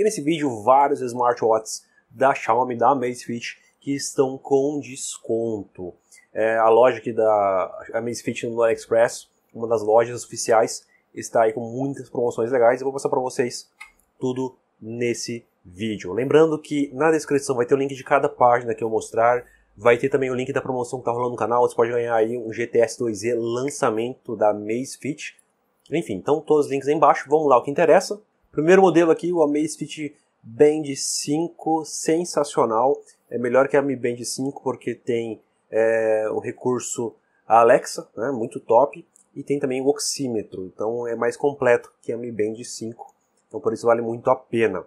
E nesse vídeo, vários smartwatches da Xiaomi, da Amazfit, que estão com desconto. É, a loja aqui da Amazfit no AliExpress, uma das lojas oficiais, está aí com muitas promoções legais. Eu vou mostrar para vocês tudo nesse vídeo. Lembrando que na descrição vai ter o link de cada página que eu mostrar. Vai ter também o link da promoção que está rolando no canal. Você pode ganhar aí um GTS 2E lançamento da Amazfit. Enfim, então todos os links aí embaixo. Vamos lá, o que interessa. Primeiro modelo aqui, o Amazfit Band 5, sensacional. É melhor que a Mi Band 5 porque tem é, o recurso Alexa, né, muito top, e tem também o oxímetro, então é mais completo que a Mi Band 5, então por isso vale muito a pena.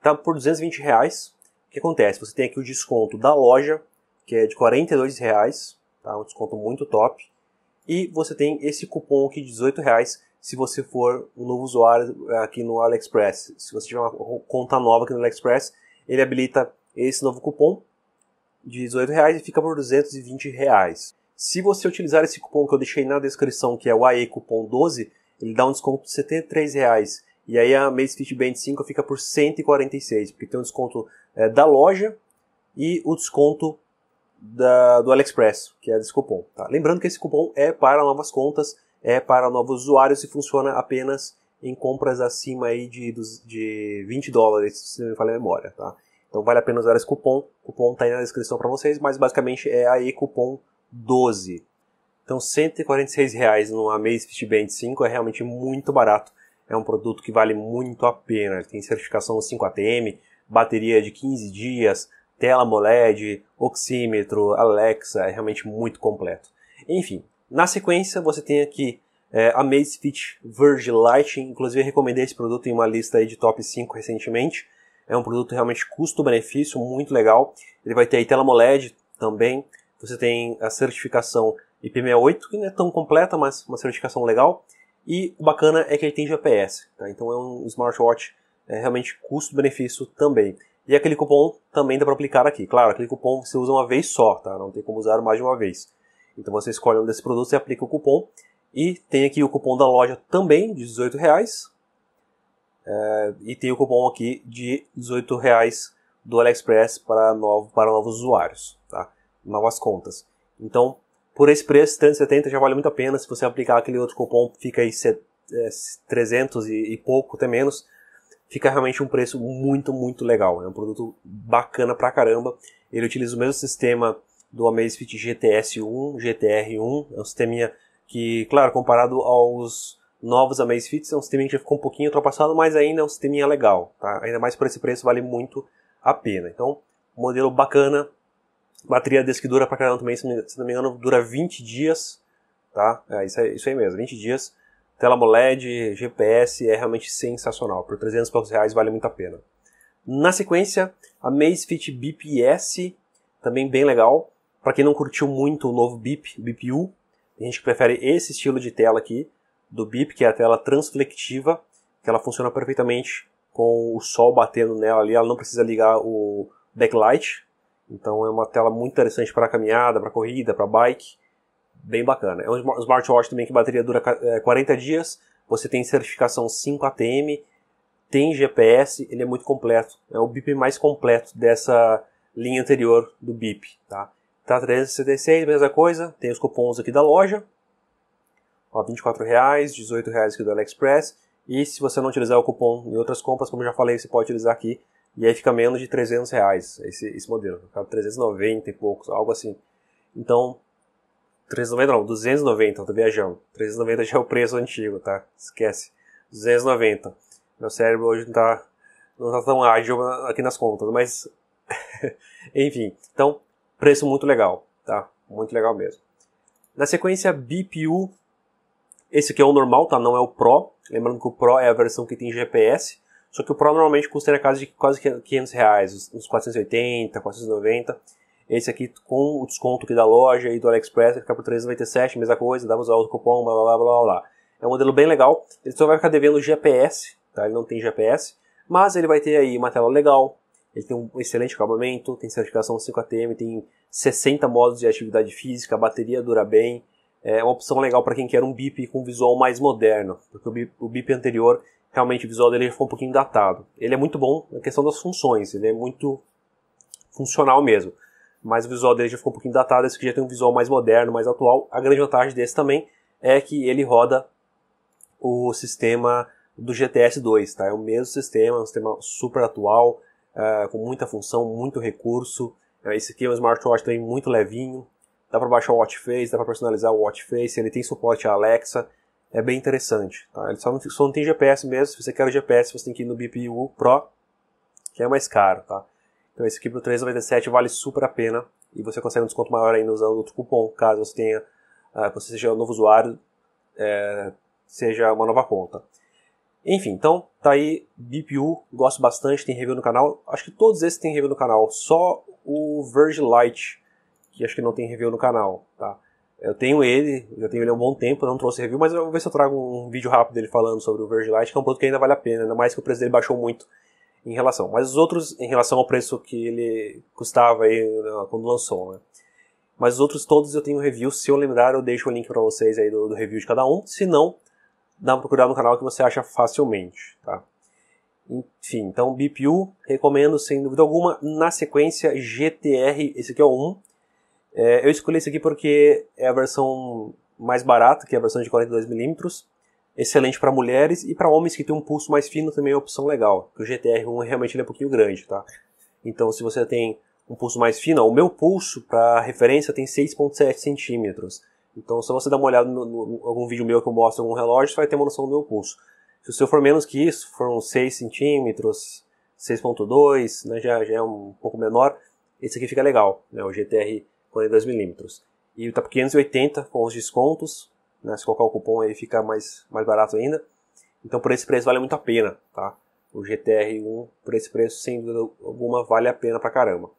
Tá por 220 reais. O que acontece? Você tem aqui o desconto da loja, que é de 42 reais, tá? um desconto muito top, e você tem esse cupom aqui de 18 reais se você for um novo usuário é, aqui no AliExpress. Se você tiver uma conta nova aqui no AliExpress, ele habilita esse novo cupom de 18 reais e fica por 220 reais. Se você utilizar esse cupom que eu deixei na descrição, que é o AE cupom 12, ele dá um desconto de 73 reais. E aí a Mace Fit Band 5 fica por 146, porque tem um desconto é, da loja e o desconto da, do AliExpress, que é desse cupom. Tá? Lembrando que esse cupom é para novas contas, é para novos usuários e funciona apenas em compras acima aí de, de 20 dólares, se não me falha a memória, tá? Então vale a pena usar esse cupom, o cupom tá aí na descrição para vocês, mas basicamente é aí cupom 12. Então 146 reais no amaze Fitband 5 é realmente muito barato, é um produto que vale muito a pena, Ele tem certificação 5ATM, bateria de 15 dias, tela AMOLED, oxímetro, Alexa, é realmente muito completo. Enfim, na sequência, você tem aqui é, a Amazfit Verge Lighting. Inclusive, recomendei esse produto em uma lista aí de top 5 recentemente. É um produto realmente custo-benefício muito legal. Ele vai ter aí tela AMOLED também. Você tem a certificação IP68, que não é tão completa, mas uma certificação legal. E o bacana é que ele tem GPS. Tá? Então é um smartwatch é, realmente custo-benefício também. E aquele cupom também dá para aplicar aqui. Claro, aquele cupom você usa uma vez só, tá? Não tem como usar mais de uma vez. Então você escolhe um desses produtos e aplica o cupom. E tem aqui o cupom da loja também, de 18 reais. É, e tem o cupom aqui de 18 reais do AliExpress para, novo, para novos usuários, tá? novas contas. Então, por esse preço, 370 já vale muito a pena. Se você aplicar aquele outro cupom, fica aí 300 é, e, e pouco, até menos. Fica realmente um preço muito, muito legal. É um produto bacana pra caramba. Ele utiliza o mesmo sistema do Amazfit GTS1, GTR1. É um sisteminha que, claro, comparado aos novos Amazfits, é um sisteminha que já ficou um pouquinho ultrapassado, mas ainda é um sisteminha legal. Tá? Ainda mais por esse preço, vale muito a pena. Então, modelo bacana. Bateria desse que dura pra caramba também, se não me engano, dura 20 dias. Tá? É, isso, é, isso aí mesmo, 20 dias. Tela AMOLED, GPS, é realmente sensacional. Por 300 poucos reais vale muito a pena. Na sequência, a Amazfit BPS, também bem legal. Para quem não curtiu muito o novo BIP, o BIPU, a gente prefere esse estilo de tela aqui do BIP, que é a tela transflectiva, que ela funciona perfeitamente com o sol batendo nela ali, ela não precisa ligar o backlight. Então é uma tela muito interessante para caminhada, para corrida, para bike, bem bacana. É um smartwatch também que a bateria dura 40 eh, dias, você tem certificação 5 ATM, tem GPS, ele é muito completo. É o BIP mais completo dessa linha anterior do BIP, tá? Tá 366, mesma coisa. Tem os cupons aqui da loja. Ó, 24 reais, 18 reais aqui do AliExpress. E se você não utilizar o cupom em outras compras, como eu já falei, você pode utilizar aqui. E aí fica menos de 300 reais esse, esse modelo. Fica 390 e poucos, algo assim. Então, 390 não, 290, eu tô viajando. 390 já é o preço antigo, tá? Esquece. 290. Meu cérebro hoje não tá, não tá tão ágil aqui nas contas, mas... Enfim, então Preço muito legal, tá? Muito legal mesmo. Na sequência, BPU. Esse aqui é o normal, tá? Não é o Pro. Lembrando que o Pro é a versão que tem GPS. Só que o Pro normalmente custa na casa de quase 500 reais, uns 480, 490. Esse aqui com o desconto aqui da loja e do AliExpress ficar por 397, mesma coisa, dá pra usar outro cupom, blá blá blá blá. É um modelo bem legal, ele só vai ficar devendo GPS, tá? Ele não tem GPS, mas ele vai ter aí uma tela legal, ele tem um excelente acabamento, tem certificação 5ATM, tem 60 modos de atividade física, a bateria dura bem. É uma opção legal para quem quer um bip com visual mais moderno, porque o bip, anterior, realmente o visual dele ficou um pouquinho datado. Ele é muito bom na questão das funções, ele é muito funcional mesmo. Mas o visual dele já ficou um pouquinho datado, esse aqui já tem um visual mais moderno, mais atual. A grande vantagem desse também é que ele roda o sistema do GTS 2, tá? É o mesmo sistema, é um sistema super atual, uh, com muita função, muito recurso. Uh, esse aqui é um smartwatch também muito levinho, dá para baixar o watch face, dá para personalizar o watch face, ele tem suporte a Alexa, é bem interessante. Tá? Ele só não, só não, tem GPS mesmo, se você quer o GPS você tem que ir no BPU Pro, que é mais caro. Tá? Então esse aqui por 3,97 vale super a pena e você consegue um desconto maior ainda usando outro cupom, caso você tenha, uh, você seja um novo usuário, é, seja uma nova conta. Enfim, então, tá aí BPU, gosto bastante, tem review no canal. Acho que todos esses tem review no canal, só o Verge Lite, que acho que não tem review no canal, tá? Eu tenho ele, já tenho ele há um bom tempo, não trouxe review, mas eu vou ver se eu trago um vídeo rápido dele falando sobre o Verge Lite, que é um produto que ainda vale a pena, ainda mais que o preço dele baixou muito em relação. Mas os outros, em relação ao preço que ele custava aí né, quando lançou, né? Mas os outros todos eu tenho review, se eu lembrar eu deixo o link para vocês aí do, do review de cada um, se não, dá uma procurada no canal que você acha facilmente, tá? Enfim, então BPU recomendo sem dúvida alguma. Na sequência, GTR, esse aqui é o 1. É, eu escolhi esse aqui porque é a versão mais barata, que é a versão de 42mm. Excelente para mulheres e para homens que tem um pulso mais fino também é uma opção legal. O GTR 1 realmente ele é um pouquinho grande, tá? Então se você tem um pulso mais fino, o meu pulso, para referência, tem 6.7 centímetros. Então, se você dar uma olhada em algum vídeo meu que eu mostro algum relógio, você vai ter uma noção do meu pulso. Se o seu for menos que isso, foram 6 centímetros, 6.2, né, já, já é um pouco menor, esse aqui fica legal, né, o GTR 42 milímetros. E tá por 580 com os descontos, né, se colocar o cupom aí fica mais, mais barato ainda. Então por esse preço vale muito a pena, tá? O GTR1 por esse preço, sem dúvida alguma, vale a pena pra caramba.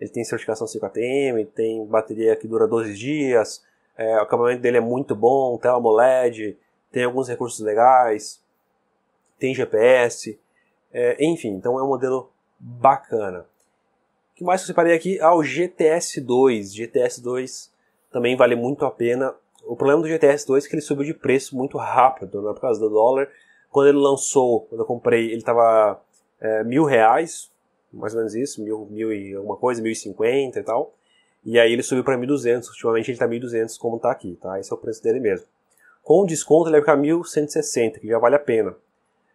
Ele tem certificação 5ATM, tem bateria que dura 12 dias, é, o acabamento dele é muito bom, tela AMOLED, tem alguns recursos legais, tem GPS, é, enfim, então é um modelo bacana. O que mais que eu separei aqui? Ah, o GTS 2. GTS 2 também vale muito a pena. O problema do GTS 2 é que ele subiu de preço muito rápido, né, por causa do dólar. Quando ele lançou, quando eu comprei, ele estava é, mil reais, mais ou menos isso, mil, mil e alguma coisa, mil e cinquenta e tal. E aí ele subiu para 1.200, ultimamente ele tá 1.200 como está aqui, tá? Esse é o preço dele mesmo. Com desconto ele vai ficar 1.160, que já vale a pena.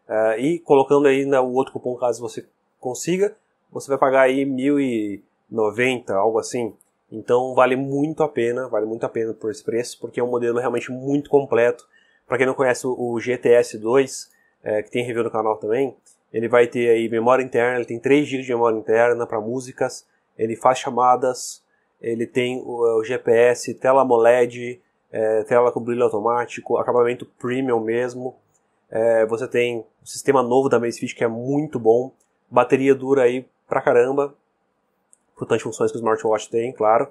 Uh, e colocando aí na, o outro cupom, caso você consiga, você vai pagar aí 1.090, algo assim. Então vale muito a pena, vale muito a pena por esse preço, porque é um modelo realmente muito completo. Para quem não conhece o GTS 2, é, que tem review no canal também, ele vai ter aí memória interna, ele tem 3 GB de memória interna para músicas, ele faz chamadas, ele tem o, é, o GPS, tela AMOLED, é, tela com brilho automático, acabamento premium mesmo. É, você tem o sistema novo da Macefit que é muito bom, bateria dura aí pra caramba, por tantas funções que o smartwatch tem, claro.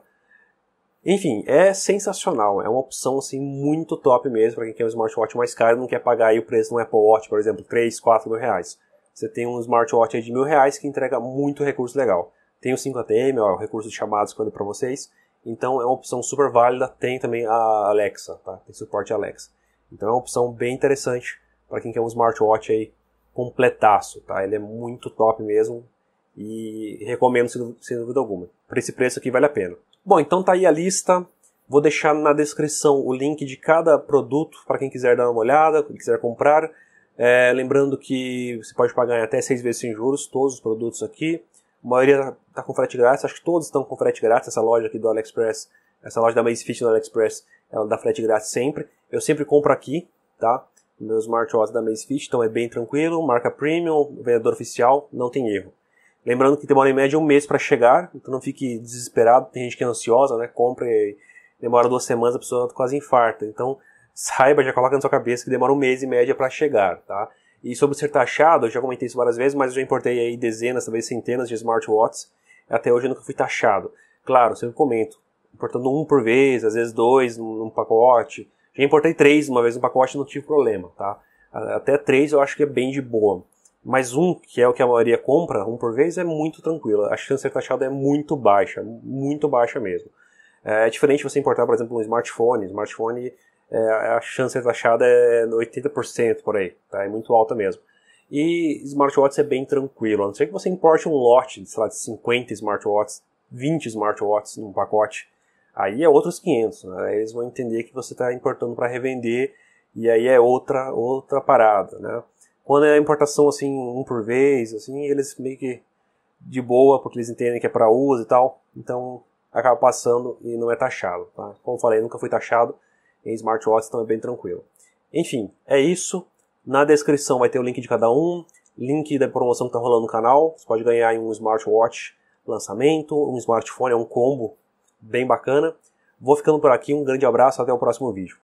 Enfim, é sensacional, é uma opção assim muito top mesmo para quem quer um smartwatch mais caro e não quer pagar aí o preço de um Apple Watch, por exemplo, 3, 4 mil reais. Você tem um smartwatch de mil reais que entrega muito recurso legal. Tem o 5ATM, ó, o recurso de chamadas que eu para vocês. Então é uma opção super válida. Tem também a Alexa, tá? Tem suporte Alexa. Então é uma opção bem interessante para quem quer um smartwatch aí completaço, tá? Ele é muito top mesmo e recomendo sem dúvida alguma. Para esse preço aqui vale a pena. Bom, então tá aí a lista. Vou deixar na descrição o link de cada produto para quem quiser dar uma olhada, quem quiser comprar. É, lembrando que você pode pagar até seis vezes sem juros todos os produtos aqui. A maioria tá, tá com frete grátis, acho que todos estão com frete grátis. Essa loja aqui do AliExpress, essa loja da Maze Fit no AliExpress, ela dá frete grátis sempre. Eu sempre compro aqui, tá? Meu smartwatch da Maze Fit, então é bem tranquilo, marca premium, vendedor oficial, não tem erro. Lembrando que demora em média um mês para chegar, então não fique desesperado, tem gente que é ansiosa, né? Compra demora duas semanas, a pessoa quase infarta. Então, saiba, já coloca na sua cabeça que demora um mês em média para chegar, tá? E sobre ser taxado, eu já comentei isso várias vezes, mas eu já importei aí dezenas, talvez centenas de smartwatches. Até hoje eu nunca fui taxado. Claro, sempre comento. Importando um por vez, às vezes dois num pacote. Já importei três uma vez no pacote não tive problema, tá? Até três eu acho que é bem de boa. Mas um, que é o que a maioria compra, um por vez, é muito tranquilo. A chance de ser taxado é muito baixa, muito baixa mesmo. É, é diferente você importar, por exemplo, um smartphone. Smartphone é, a chance de taxada é 80% por aí, tá? É muito alta mesmo. E smartwatch é bem tranquilo, a não ser que você importe um lote, sei lá, de 50 smartwatches, 20 smartwatches num pacote, aí é outros 500, né? Eles vão entender que você está importando para revender e aí é outra outra parada, né? Quando é importação assim um por vez, assim, eles meio que de boa porque eles entendem que é para uso e tal, então acaba passando e não é taxado, tá? Como eu falei, nunca fui taxado, em smartwatch, também então, é bem tranquilo. Enfim, é isso. Na descrição vai ter o link de cada um, link da promoção que está rolando no canal. Você pode ganhar um smartwatch lançamento, um smartphone, é um combo bem bacana. Vou ficando por aqui, um grande abraço, até o próximo vídeo.